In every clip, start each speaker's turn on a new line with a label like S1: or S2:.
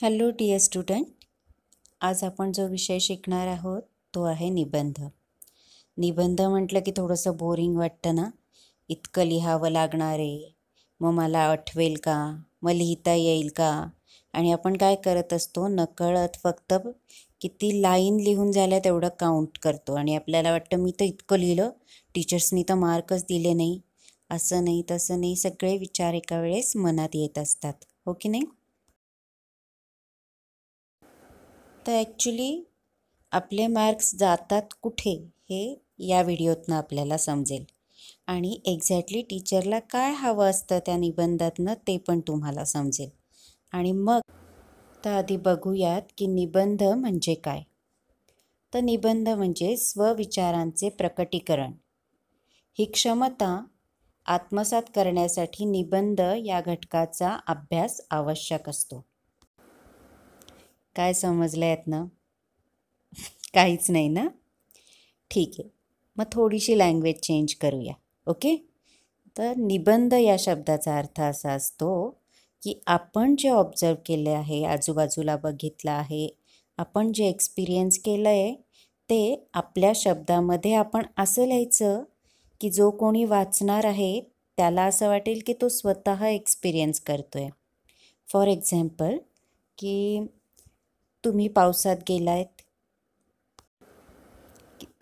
S1: hello dear student आज आपण जो विषय शिकणार आहोत तो आहे निबंध निबंध म्हटलं की थोडंसं बोरिंग वाटतं ना इतकं लिहावं लागणार आहे मग मला आठवेल का मग लिहिता येईल का आणि आपण काय करत असतो नकळत फक्त किती लाईन लिहून झाल्या तेवढं काउंट करतो आणि आपल्याला वाटतं मी तर इतकं लिहिलं टीचर्सनी तर मार्कच दिले नाही असं नाही तसं नाही सगळे विचार एका वेळेस मनात येत असतात हो की नाही आता ॲक्च्युली आपले मार्क्स जातात कुठे हे या व्हिडिओतनं आपल्याला समजेल आणि एक्झॅक्टली टीचरला काय हवं असतं त्या निबंधातनं ते पण तुम्हाला समजेल आणि मग तर आधी बघूयात की निबंध म्हणजे काय तर निबंध म्हणजे स्वविचारांचे प्रकटीकरण ही क्षमता आत्मसात करण्यासाठी निबंध या घटकाचा अभ्यास आवश्यक असतो काय समजलं ना काहीच नाही ना ठीक आहे मग थोडीशी लँग्वेज चेंज करूया ओके तर निबंध या शब्दाचा अर्थ असा असतो की आपण जे ऑब्झर्व केले आहे आजूबाजूला बघितलं आहे आपण जे एक्सपिरियन्स केलं आहे ते आपल्या शब्दामध्ये आपण असं लिहायचं की जो कोणी वाचणार आहे त्याला असं वाटेल की तो स्वतः एक्सपिरियन्स करतो आहे फॉर एक्झाम्पल की तुम्ही पावसात गेलायत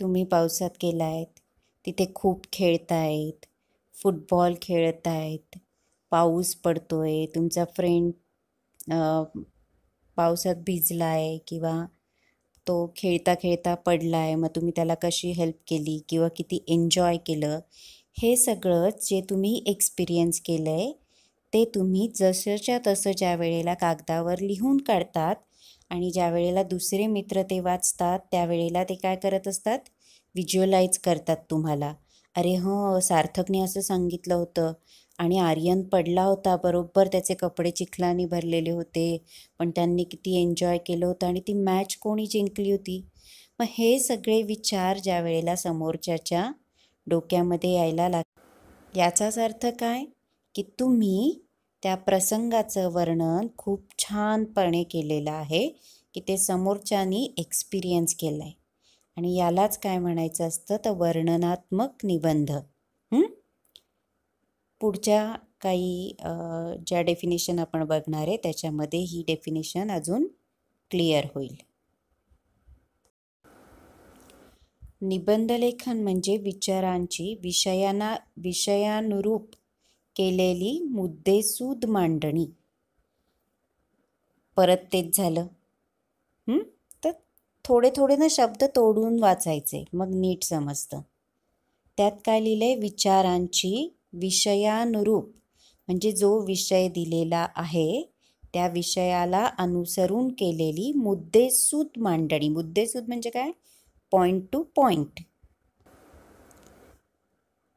S1: तुम्ही पावसात गेलायत तिथे खूप खेळतायत फुटबॉल खेळत आहेत पाऊस पडतो आहे तुमचा फ्रेंड पावसात भिजला आहे किंवा तो खेळता खेळता पडला आहे मग तुम्ही त्याला कशी हेल्प केली किंवा किती एन्जॉय केलं हे सगळंच जे तुम्ही एक्सपिरियन्स केलं आहे ते तुम्ही जसंच्या तसं ज्या वेळेला कागदावर लिहून काढतात आणि ज्या वेळेला दुसरे मित्र ते वाचतात त्यावेळेला ते काय करत असतात व्हिज्युअलाइज करतात तुम्हाला अरे हो सार्थकने असं सांगितलं होतं आणि आर्यन पडला होता बरोबर त्याचे कपडे चिखलाने भरलेले होते पण त्यांनी किती एन्जॉय केलं होतं आणि ती मॅच कोणी जिंकली होती मग हे सगळे विचार ज्या वेळेला समोरच्याच्या डोक्यामध्ये यायला लाग याचाच अर्थ काय की तुम्ही त्या प्रसंगाचं वर्णन खूप छानपणे केलेलं आहे की ते समोरच्यानी एक्सपिरियन्स केलं आहे आणि यालाच काय म्हणायचं असतं तर वर्णनात्मक निबंध पुढच्या काही ज्या डेफिनेशन आपण बघणार आहे त्याच्यामध्ये ही डेफिनेशन अजून क्लिअर होईल निबंधलेखन म्हणजे विचारांची विषयांना विषयानुरूप केलेली मुद्देसूद मांडणी परत तेच झालं तर थोडे थोडे ना शब्द तोडून वाचायचे मग नीट समजतं त्यात काय लिहिलं विचारांची विषयानुरूप म्हणजे जो विषय दिलेला आहे त्या विषयाला अनुसरून केलेली मुद्देसूद मांडणी मुद्देसूद म्हणजे काय पॉईंट टू पॉईंट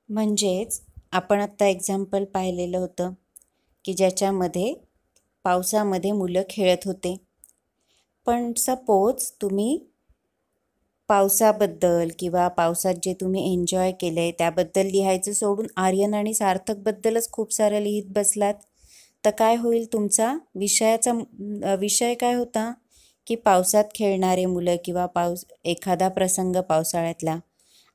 S1: म्हणजेच आपण आत्ता एक्झाम्पल पाहिलेलं होतं की ज्याच्यामध्ये पावसामध्ये मुलं खेळत होते पण सपोज तुम्ही पावसाबद्दल किंवा पावसात जे तुम्ही एन्जॉय केलं आहे त्याबद्दल लिहायचं सोडून आर्यन आणि सार्थकबद्दलच खूप सारं लिहित बसलात तर काय होईल तुमचा विषयाचा विषय काय होता की पावसात खेळणारे मुलं किंवा पावस एखादा प्रसंग पावसाळ्यातला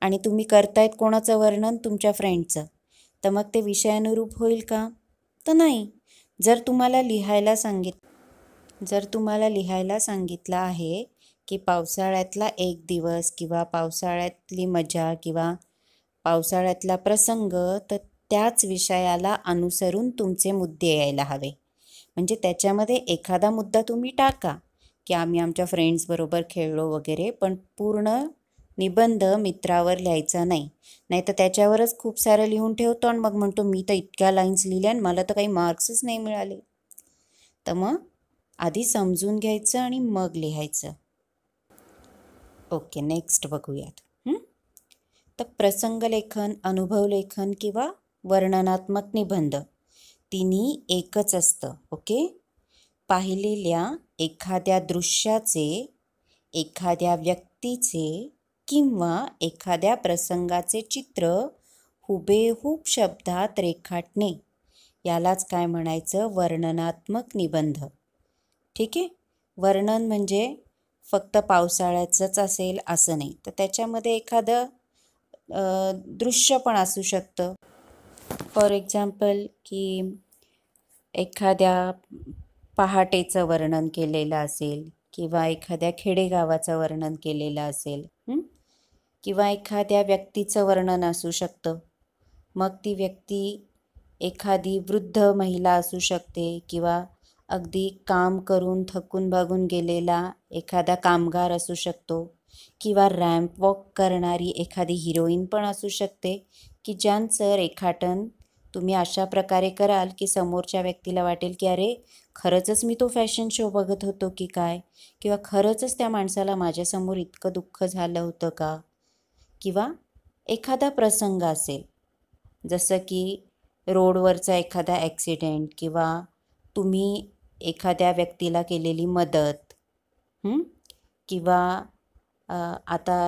S1: आणि तुम्ही करतायत कोणाचं वर्णन तुमच्या फ्रेंडचं तर मग ते विषयानुरूप होईल का तर नाही जर तुम्हाला लिहायला सांगित जर तुम्हाला लिहायला सांगितलं आहे की पावसाळ्यातला एक दिवस किंवा पावसाळ्यातली मजा किंवा पावसाळ्यातला प्रसंग तर त्याच विषयाला अनुसरून तुमचे मुद्दे यायला हवे म्हणजे त्याच्यामध्ये एखादा मुद्दा तुम्ही टाका की आम्ही आमच्या फ्रेंड्सबरोबर खेळलो वगैरे पण पूर्ण निबंध मित्रावर लिहायचा नाही नाही तर त्याच्यावरच खूप सारं लिहून ठेवतो आणि मग म्हणतो मी तर इतक्या लाईन्स लिहिल्या आणि मला तर काही मार्क्सच नाही मिळाले तर मग आधी समजून घ्यायचं आणि मग लिहायचं ओके नेक्स्ट बघूयात तर प्रसंगलेखन अनुभव लेखन किंवा वर्णनात्मक निबंध तिन्ही एकच असतं ओके पाहिलेल्या एखाद्या दृश्याचे एखाद्या व्यक्तीचे किंवा एखाद्या प्रसंगाचे चित्र हुबेहूब शब्दात रेखाटणे यालाच काय म्हणायचं वर्णनात्मक निबंध ठीक आहे वर्णन म्हणजे फक्त पावसाळ्याचंच असेल असं नाही तर त्याच्यामध्ये एखादं दृश्य पण असू शकतं फॉर एक्झाम्पल की एखाद्या पहाटेचं वर्णन केलेलं असेल किंवा एखाद्या खेडेगावाचं वर्णन केलेलं असेल किंवा एखाद्या व्यक्तीचं वर्णन असू शकतं मग ती व्यक्ती एखादी वृद्ध महिला असू शकते किंवा अगदी काम करून थकून भागून गेलेला एखादा कामगार असू शकतो किंवा रॅम्प वॉक करणारी एखादी हिरोईन पण असू शकते की ज्यांचं रेखाटन तुम्ही अशा प्रकारे कराल की समोरच्या व्यक्तीला वाटेल की अरे खरंचच मी तो फॅशन शो बघत होतो की काय किंवा खरंच त्या माणसाला माझ्यासमोर इतकं दुःख झालं होतं का किंवा एखादा प्रसंग असेल जसं की रोडवरचा एखादा ॲक्सिडेंट किंवा तुम्ही एखाद्या व्यक्तीला केलेली मदत किंवा आता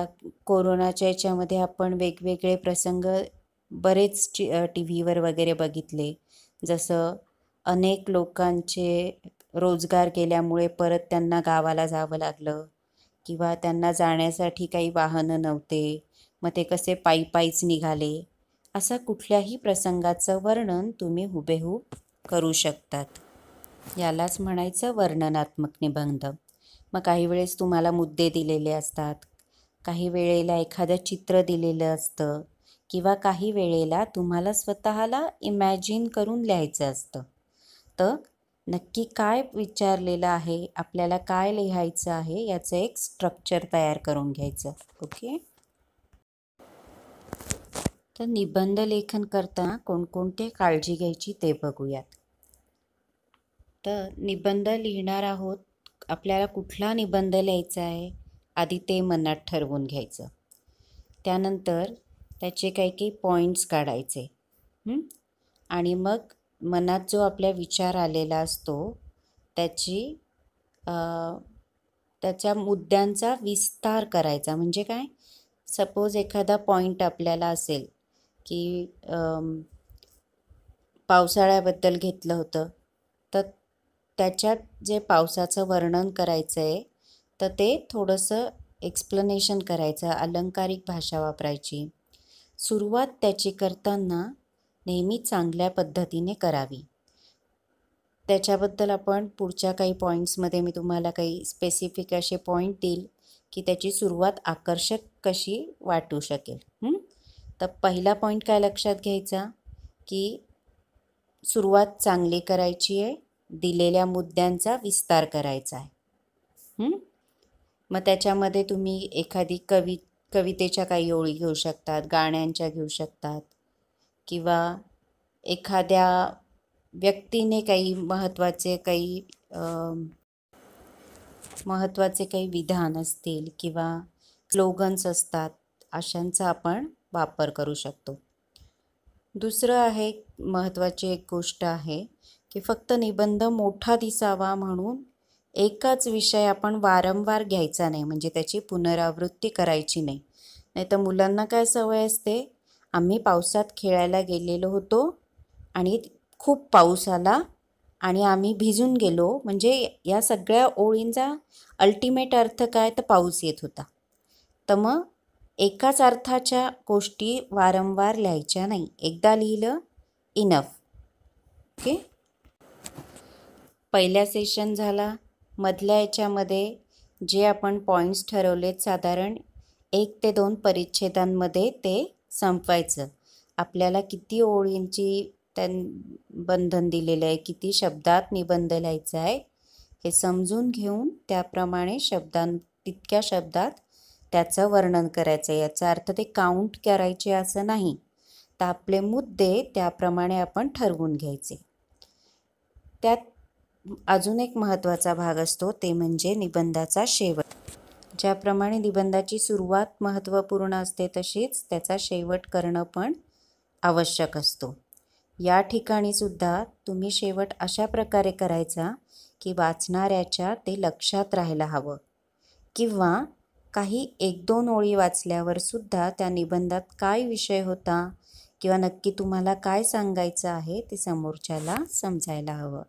S1: कोरोनाच्या याच्यामध्ये आपण वेगवेगळे प्रसंग बरेच टी टी व्हीवर वगैरे बघितले जसं अनेक लोकांचे रोजगार केल्यामुळे परत त्यांना गावाला जावं लागलं किंवा त्यांना जाण्यासाठी काही वाहनं नव्हते मग ते कसे पायी पायीच निघाले असा कुठल्याही प्रसंगाचं वर्णन तुम्ही हुबेहूब करू शकतात यालाच म्हणायचं वर्णनात्मक निबंध मग काही वेळेस तुम्हाला मुद्दे दिलेले असतात काही वेळेला एखादं चित्र दिलेलं असतं किंवा काही वेळेला तुम्हाला स्वतःला इमॅजिन करून लिहायचं असतं तर नक्की काय विचारलेलं आहे आपल्याला काय लिहायचं आहे याचं एक स्ट्रक्चर तयार करून घ्यायचं ओके तर निबंध लेखन करताना कोणकोणते काळजी घ्यायची ते बघूयात तर निबंध लिहिणार आहोत आपल्याला कुठला निबंध लिहायचा आहे आधी ते मनात ठरवून घ्यायचं त्यानंतर त्याचे काही काही पॉईंट्स काढायचे आणि मग मनात जो आपल्या विचार आलेला असतो त्याची त्याच्या मुद्द्यांचा विस्तार करायचा म्हणजे काय सपोज एखादा पॉईंट आपल्याला असेल की पावसाळ्याबद्दल घेतलं होतं तर त्याच्यात जे पावसाचं वर्णन करायचं आहे तर ते थोडंसं एक्सप्लनेशन करायचं अलंकारिक भाषा वापरायची सुरुवात त्याची करताना नेहमी चांगल्या पद्धतीने करावी त्याच्याबद्दल आपण पुढच्या काही पॉईंट्समध्ये मी तुम्हाला काही स्पेसिफिक असे पॉईंट देईल की त्याची सुरुवात आकर्षक कशी वाटू शकेल तर पहिला पॉईंट काय लक्षात घ्यायचा की सुरुवात चांगली करायची आहे दिलेल्या मुद्द्यांचा विस्तार करायचा आहे मग त्याच्यामध्ये तुम्ही एखादी कवि कवितेच्या काही ओळी घेऊ शकतात गाण्यांच्या घेऊ शकतात किंवा एखाद्या व्यक्तीने काही महत्त्वाचे काही महत्त्वाचे काही विधान असतील किंवा स्लोगन्स असतात अशांचा आपण वापर करू शकतो दुसरं आहे महत्त्वाची एक गोष्ट आहे की फक्त निबंध मोठा दिसावा म्हणून एकाच विषय आपण वारंवार घ्यायचा नाही म्हणजे त्याची पुनरावृत्ती करायची नाही नाही तर मुलांना काय सवय असते आम्ही पावसात खेळायला गेलेलो होतो आणि खूप पाऊस आला आणि आम्ही भिजून गेलो म्हणजे या सगळ्या ओळींचा अल्टिमेट अर्थ काय तर पाऊस येत होता तर मग एकाच अर्थाच्या गोष्टी वारंवार लिहायच्या नाही एकदा लिहिलं इनफ ओके पहिल्या सेशन झाला मधल्या याच्यामध्ये जे आपण पॉईंट्स ठरवलेत साधारण एक ते दोन परिच्छेदांमध्ये ते संपवायचं आपल्याला किती ओळींची त्यां बंधन दिलेलं आहे किती शब्दात निबंध लिहायचा आहे हे समजून घेऊन त्याप्रमाणे शब्दां तितक्या शब्दात त्याचं वर्णन करायचं आहे याचा अर्थ ते काउंट करायचे असं नाही तर आपले मुद्दे त्याप्रमाणे आपण ठरवून घ्यायचे त्यात अजून एक महत्त्वाचा भाग असतो ते म्हणजे निबंधाचा शेवट ज्याप्रमाणे निबंधाची सुरुवात महत्त्वपूर्ण असते तशीच त्याचा शेवट करणं पण आवश्यक असतो या ठिकाणी सुद्धा तुम्ही शेवट अशा प्रकारे करायचा की वाचणाऱ्याच्या ते लक्षात राहायला हवं किंवा काही एक दोन ओळी वाचल्यावर सुद्धा त्या निबंधात काय विषय होता किंवा नक्की तुम्हाला काय सांगायचं आहे ते समोरच्याला समजायला हवं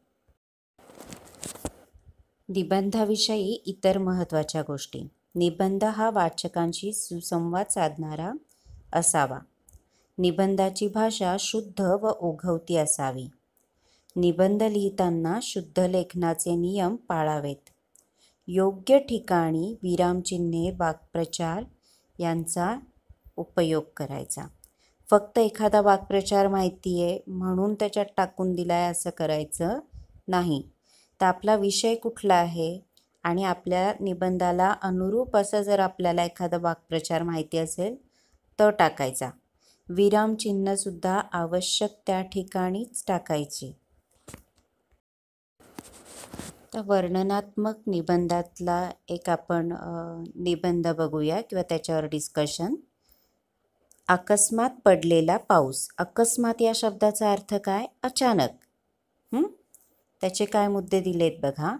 S1: निबंधाविषयी इतर महत्त्वाच्या गोष्टी निबंध हा वाचकांशी सुसंवाद साधणारा असावा निबंधाची भाषा शुद्ध व ओघवती असावी निबंध लिहिताना शुद्ध लेखनाचे नियम पाळावेत योग्य ठिकाणी विरामचिन्हे वाक्प्रचार यांचा उपयोग करायचा फक्त एखादा वाक्प्रचार माहिती आहे म्हणून त्याच्यात टाकून दिला आहे असं करायचं नाही तर आपला विषय कुठला आहे आणि आपल्या निबंधाला अनुरूप असं जर आपल्याला एखादा वाक्प्रचार माहिती असेल तर टाकायचा विरामचिन्हसुद्धा आवश्यक त्या ठिकाणीच टाकायची आता वर्णनात्मक निबंधातला एक आपण निबंध बघूया किंवा त्याच्यावर डिस्कशन अकस्मात पडलेला पाऊस अकस्मात या शब्दाचा अर्थ काय अचानक त्याचे काय मुद्दे दिलेत बघा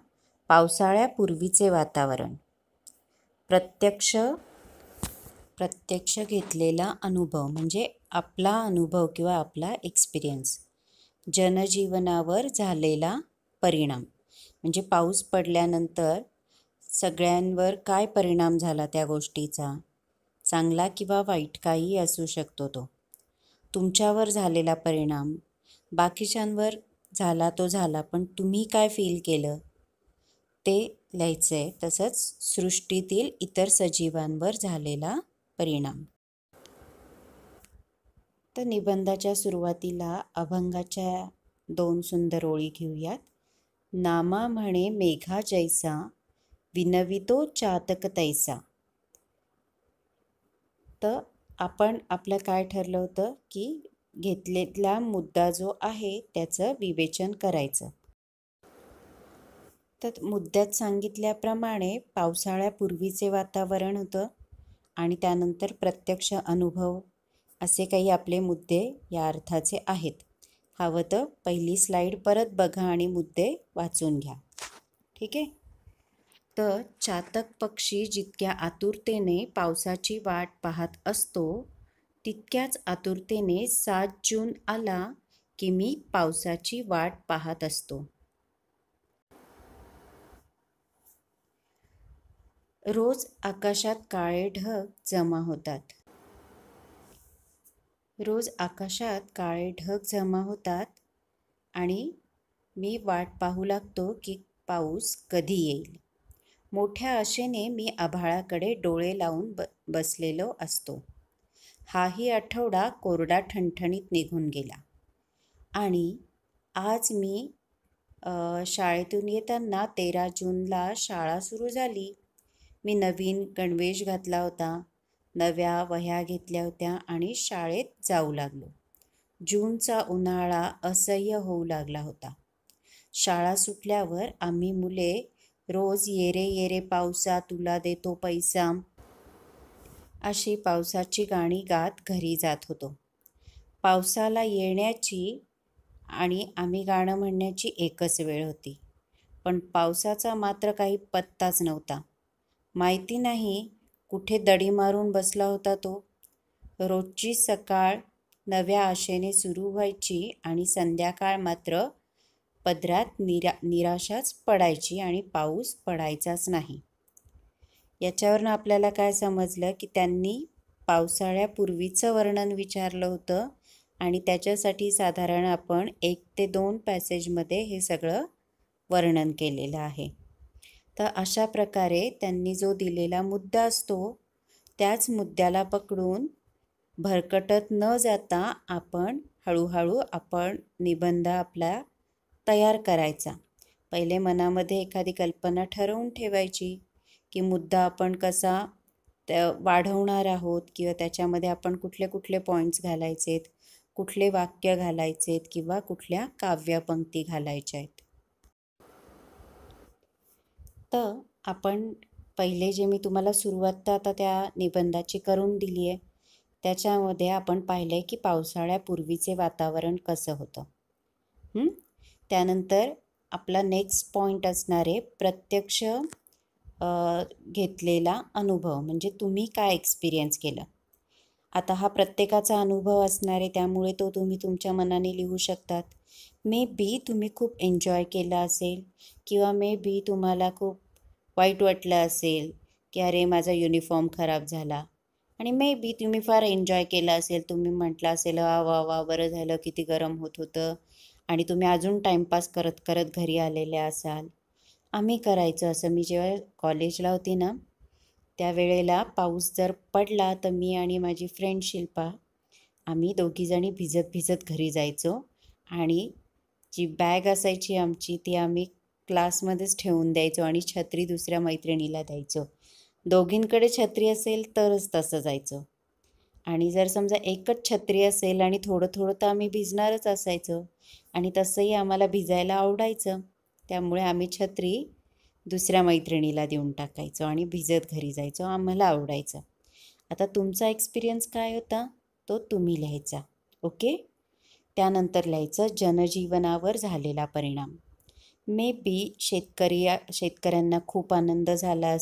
S1: पावसाळ्यापूर्वीचे वातावरण प्रत्यक्ष प्रत्यक्ष घेतलेला अनुभव म्हणजे आपला अनुभव किंवा आपला एक्सपिरियन्स जनजीवनावर झालेला परिणाम म्हणजे पाऊस पडल्यानंतर सगळ्यांवर काय परिणाम झाला त्या गोष्टीचा चांगला किंवा वाईट काही असू शकतो तो तुमच्यावर झालेला परिणाम बाकीच्यांवर झाला तो झाला पण तुम्ही काय फील केलं ते लिहायचं आहे तसंच सृष्टीतील इतर सजीवांवर झालेला परिणाम तर निबंधाच्या सुरुवातीला अभंगाच्या दोन सुंदर ओळी घेऊयात नामा म्हणे मेघा जैसा विनवितो चातक तैसा तर आपण आपलं काय ठरलं होतं की घेतलेला मुद्दा जो आहे त्याचं विवेचन करायचं तर मुद्द्यात सांगितल्याप्रमाणे पावसाळ्यापूर्वीचे वातावरण होतं आणि त्यानंतर प्रत्यक्ष अनुभव असे काही आपले मुद्दे या अर्थाचे आहेत हवं तर पहिली स्लाईड परत बघा आणि मुद्दे वाचून घ्या ठीक आहे तर चातक पक्षी जितक्या आतुरतेने पावसाची वाट पाहत असतो तितक्याच आतुरतेने सात जून आला की मी पावसाची वाट पाहत असतो रोज आकाशात काळे ढग जमा होतात रोज आकाशात काळे ढग जमा होतात आणि मी वाट पाहू लागतो की पाऊस कधी येईल मोठ्या आशेने मी आभाळाकडे डोळे लावून ब बसलेलो असतो हाही आठवडा कोरडा ठणठणीत निघून गेला आणि आज मी शाळेतून येताना तेरा जूनला शाळा सुरू झाली मी नवीन गणवेश घातला होता नव्या वह्या घेतल्या होत्या आणि शाळेत जाऊ लागलो जूनचा उन्हाळा असह्य होऊ लागला होता शाळा सुटल्यावर आम्ही मुले रोज येरे येरे पावसा तुला देतो पैसा अशी पावसाची गाणी गात घरी जात होतो पावसाला येण्याची आणि आम्ही गाणं म्हणण्याची एकच वेळ होती पण पावसाचा मात्र काही पत्ताच नव्हता माहिती नाही कुठे दडी मारून बसला होता तो रोजची सकाळ नव्या आशेने सुरू व्हायची आणि संध्याकाळ मात्र पदरात निरा निराशाच पडायची आणि पाऊस पडायचाच नाही याच्यावरनं आपल्याला काय समजलं की त्यांनी पावसाळ्यापूर्वीचं वर्णन विचारलं होतं आणि त्याच्यासाठी साधारण आपण एक ते दोन पॅसेजमध्ये हे सगळं वर्णन केलेलं आहे तर अशा प्रकारे त्यांनी जो दिलेला मुद्दा असतो त्याच मुद्द्याला पकडून भरकटत न जाता आपण हळूहळू आपण निबंध आपला तयार करायचा पहिले मनामध्ये एखादी कल्पना ठरवून ठेवायची की मुद्दा आपण कसा त्या वाढवणार आहोत किंवा त्याच्यामध्ये आपण कुठले कुठले पॉईंट्स घालायचेत कुठले वाक्य घालायचेत किंवा कुठल्या काव्यपंक्ती घालायच्या आहेत फक्त आपण पहिले जे मी तुम्हाला सुरुवात आता त्या निबंधाची करून दिली आहे त्याच्यामध्ये आपण पाहिलं आहे की पावसाळ्यापूर्वीचे वातावरण कसं होतं त्यानंतर आपला नेक्स्ट पॉईंट असणारे प्रत्यक्ष घेतलेला अनुभव म्हणजे तुम्ही काय एक्सपिरियन्स केलं आता हा प्रत्येकाचा अनुभव असणार आहे त्यामुळे तो तुम्ही तुमच्या मनाने लिहू शकतात मे बी तुम्ही खूप एन्जॉय केला असेल किंवा मे बी तुम्हाला खूप वाईट वाटलं असेल की अरे माझा युनिफॉर्म खराब झाला आणि मे बी तुम्ही फार एन्जॉय केला असेल तुम्ही म्हटलं असेल वा वा वा बरं झालं किती गरम होत होतं आणि तुम्ही अजून टाईमपास करत करत घरी आलेले असाल आम्ही करायचं असं मी जेव्हा कॉलेजला होती ना त्यावेळेला पाऊस जर पडला तर मी आणि माझी फ्रेंड शिल्पा आम्ही दोघीजणी भिजत भिजत घरी जायचो आणि जी बॅग असायची आमची ती आम्ही क्लासमध्येच ठेवून द्यायचो आणि छत्री दुसऱ्या मैत्रिणीला द्यायचो दोघींकडे छत्री असेल तरच तसं जायचं आणि जर समजा एकच छत्री असेल आणि थोडं थोडं तर आम्ही भिजणारच असायचो आणि तसंही आम्हाला भिजायला आवडायचं त्यामुळे आम्ही छत्री दुसऱ्या मैत्रिणीला देऊन टाकायचो आणि भिजत घरी जायचो आम्हाला आवडायचं आता तुमचा एक्सपिरियन्स काय होता तो तुम्ही लिहायचा ओके त्यानंतर लिहायचं जनजीवनावर झालेला परिणाम मे बी शेतकरी शेतकऱ्यांना खूप आनंद झाला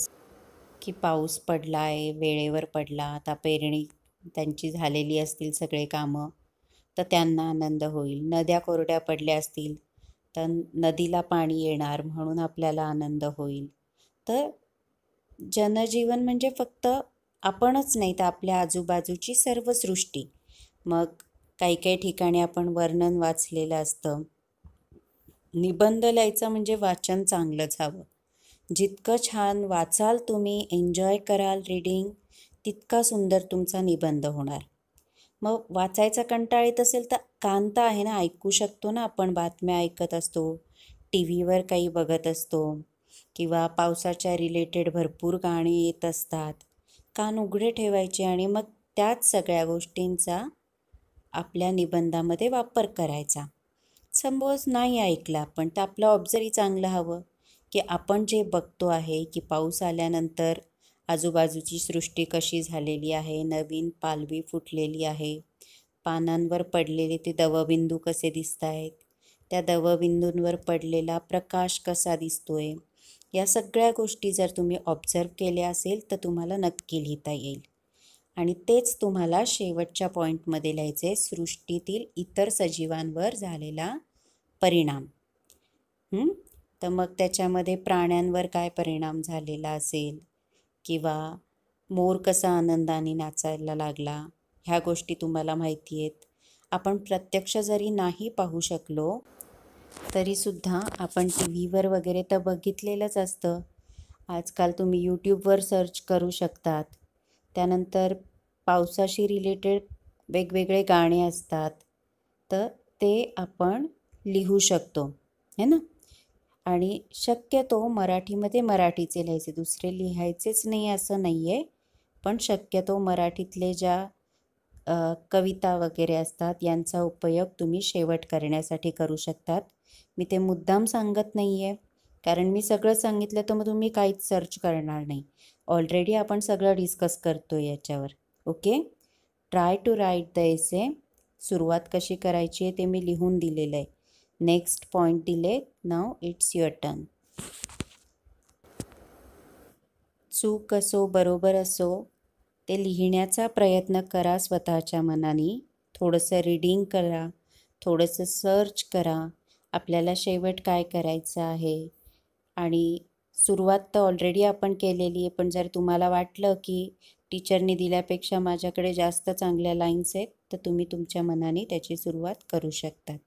S1: की पाऊस पडला आहे वेळेवर पडला आता पेरणी त्यांची झालेली असतील सगळे कामं तर त्यांना आनंद होईल नद्या कोरड्या पडल्या असतील तर नदीला पाणी येणार म्हणून आपल्याला आनंद होईल तर जनजीवन म्हणजे फक्त आपणच नाही तर आपल्या आजूबाजूची सर्व सृष्टी मग काही काही ठिकाणी आपण वर्णन वाचलेलं असतं निबंध लिहायचं म्हणजे वाचन चांगलं झावं जितकं छान वाचाल तुम्ही एन्जॉय कराल रीडिंग तितका सुंदर तुमचा निबंध होणार मग वाचायचा कंटाळ येत असेल तर कान तर आहे ना ऐकू शकतो ना आपण बातम्या ऐकत असतो टी व्हीवर काही बघत असतो किंवा पावसाच्या रिलेटेड भरपूर गाणी येत असतात कान उघडे ठेवायचे आणि मग त्याच सगळ्या गोष्टींचा आपल्या निबंधामध्ये वापर करायचा संभोज नाही ऐकला आपण तर आपलं ऑब्झरी चांगलं हवं की आपण जे बघतो आहे की पाऊस आल्यानंतर आजूबाजूची सृष्टी कशी झालेली आहे नवीन पालवी फुटलेली आहे पानांवर पडलेले ते दवबिंदू कसे दिसत आहेत त्या दवबिंदूंवर पडलेला प्रकाश कसा दिसतोय या सगळ्या गोष्टी जर तुम्ही ऑब्झर्व केल्या असेल तर तुम्हाला नक्की लिहिता येईल आणि तेच तुम्हाला शेवटच्या पॉईंटमध्ये आहे सृष्टीतील इतर सजीवांवर झालेला परिणाम तर मग त्याच्यामध्ये प्राण्यांवर काय परिणाम झालेला असेल किंवा मोर कसा आनंदाने नाचायला लागला ह्या गोष्टी तुम्हाला माहिती आहेत आपण प्रत्यक्ष जरी नाही पाहू शकलो तरीसुद्धा आपण टी व्हीवर वगैरे तर बघितलेलंच असतं आजकाल तुम्ही यूट्यूबवर सर्च करू शकतात त्यानंतर पावसाशी रिलेटेड वेगवेगळे गाणे असतात तर ते आपण लिहू शकतो है ना आणि शक्यतो मराठीमध्ये मराठीचे लिहायचे दुसरे लिहायचेच नाही असं नाही आहे पण शक्यतो मराठीतले ज्या कविता वगैरे असतात यांचा उपयोग तुम्ही शेवट करण्यासाठी करू शकतात मी ते मुद्दाम सांगत नाही आहे कारण मी सगळं सांगितलं तर मग तुम्ही काहीच सर्च करणार नाही ऑलरेडी आपण सगळं डिस्कस करतो याच्यावर okay try to write the essay सुरुवात कशी करायची आहे ते मी लिहून दिलेलं आहे नेक्स्ट पॉईंट दिले नाव इट्स युअर टर्न चूक असो बरोबर असो ते लिहिण्याचा प्रयत्न करा स्वतःच्या मनाने थोडंसं रीडिंग करा थोडंसं सर्च करा आपल्याला शेवट काय करायचं आहे आणि सुरुवात तर ऑलरेडी आपण केलेली आहे पण जर तुम्हाला वाटलं की टीचरनी दिल्यापेक्षा माझ्याकडे जास्त चांगल्या लाईन्स आहेत तर तुम्ही तुमच्या मनाने त्याची सुरुवात करू शकतात